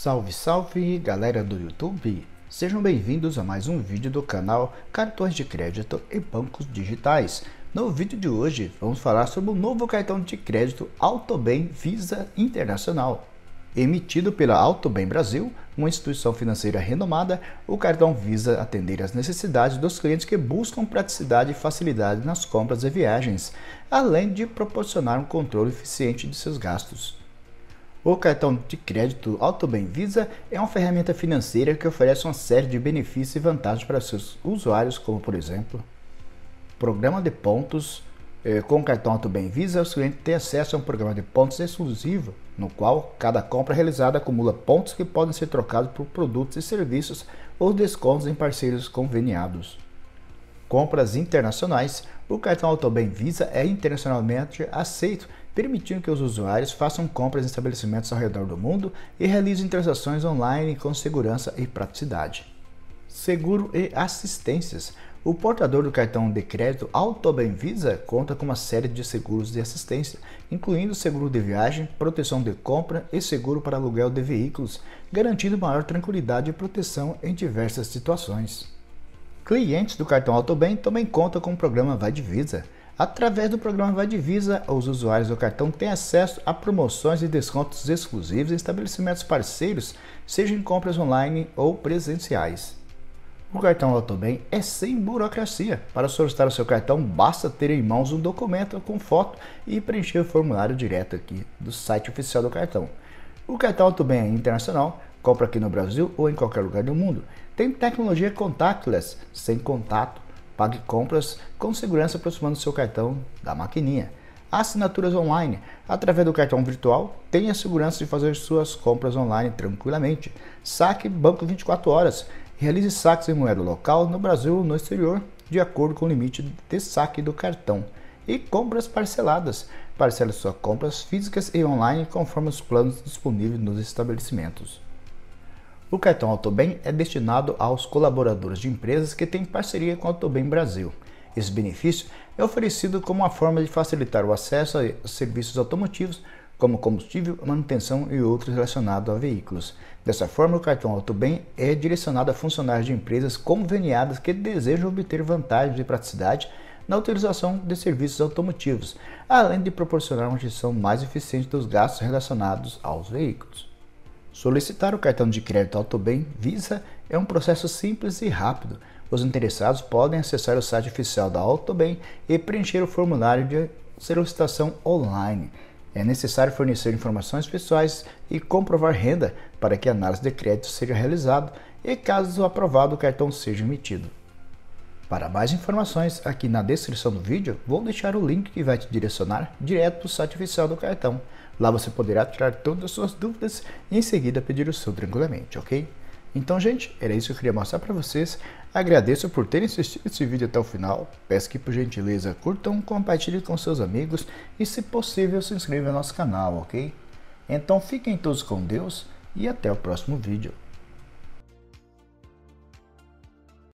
Salve, salve, galera do YouTube! Sejam bem-vindos a mais um vídeo do canal Cartões de Crédito e Bancos Digitais. No vídeo de hoje, vamos falar sobre o novo cartão de crédito AutoBem Visa Internacional. Emitido pela AutoBem Brasil, uma instituição financeira renomada, o cartão visa atender às necessidades dos clientes que buscam praticidade e facilidade nas compras e viagens, além de proporcionar um controle eficiente de seus gastos. O cartão de crédito Auto Visa é uma ferramenta financeira que oferece uma série de benefícios e vantagens para seus usuários, como por exemplo, programa de pontos. É, com o cartão Auto Visa, os clientes têm acesso a um programa de pontos exclusivo, no qual cada compra realizada acumula pontos que podem ser trocados por produtos e serviços ou descontos em parceiros conveniados. Compras internacionais. O cartão Auto Visa é internacionalmente aceito permitindo que os usuários façam compras em estabelecimentos ao redor do mundo e realizem transações online com segurança e praticidade. Seguro e assistências. O portador do cartão de crédito Autobem Visa conta com uma série de seguros de assistência, incluindo seguro de viagem, proteção de compra e seguro para aluguel de veículos, garantindo maior tranquilidade e proteção em diversas situações. Clientes do cartão Autobem também contam com o programa Vai de Visa. Através do programa Vai Divisa, os usuários do cartão têm acesso a promoções e descontos exclusivos em estabelecimentos parceiros, seja em compras online ou presenciais. O cartão Autobem é sem burocracia. Para solicitar o seu cartão, basta ter em mãos um documento com foto e preencher o formulário direto aqui do site oficial do cartão. O cartão Autobem é internacional, compra aqui no Brasil ou em qualquer lugar do mundo. Tem tecnologia contactless, sem contato Pague compras com segurança aproximando seu cartão da maquininha. Assinaturas online. Através do cartão virtual, tenha segurança de fazer suas compras online tranquilamente. Saque banco 24 horas. Realize saques em moeda local no Brasil ou no exterior, de acordo com o limite de saque do cartão. E compras parceladas. Parcele suas compras físicas e online conforme os planos disponíveis nos estabelecimentos. O cartão Autobem é destinado aos colaboradores de empresas que têm parceria com a Autobem Brasil. Esse benefício é oferecido como uma forma de facilitar o acesso a serviços automotivos, como combustível, manutenção e outros relacionados a veículos. Dessa forma, o cartão Autobem é direcionado a funcionários de empresas conveniadas que desejam obter vantagens e praticidade na utilização de serviços automotivos, além de proporcionar uma gestão mais eficiente dos gastos relacionados aos veículos. Solicitar o cartão de crédito AutoBem Visa é um processo simples e rápido. Os interessados podem acessar o site oficial da AutoBem e preencher o formulário de solicitação online. É necessário fornecer informações pessoais e comprovar renda para que a análise de crédito seja realizada e, caso aprovado, o cartão seja emitido. Para mais informações, aqui na descrição do vídeo, vou deixar o link que vai te direcionar direto para o site oficial do cartão. Lá você poderá tirar todas as suas dúvidas e em seguida pedir o seu tranquilamente, ok? Então, gente, era isso que eu queria mostrar para vocês. Agradeço por terem assistido esse vídeo até o final. Peço que, por gentileza, curtam, compartilhem com seus amigos e, se possível, se inscrevam no nosso canal, ok? Então, fiquem todos com Deus e até o próximo vídeo.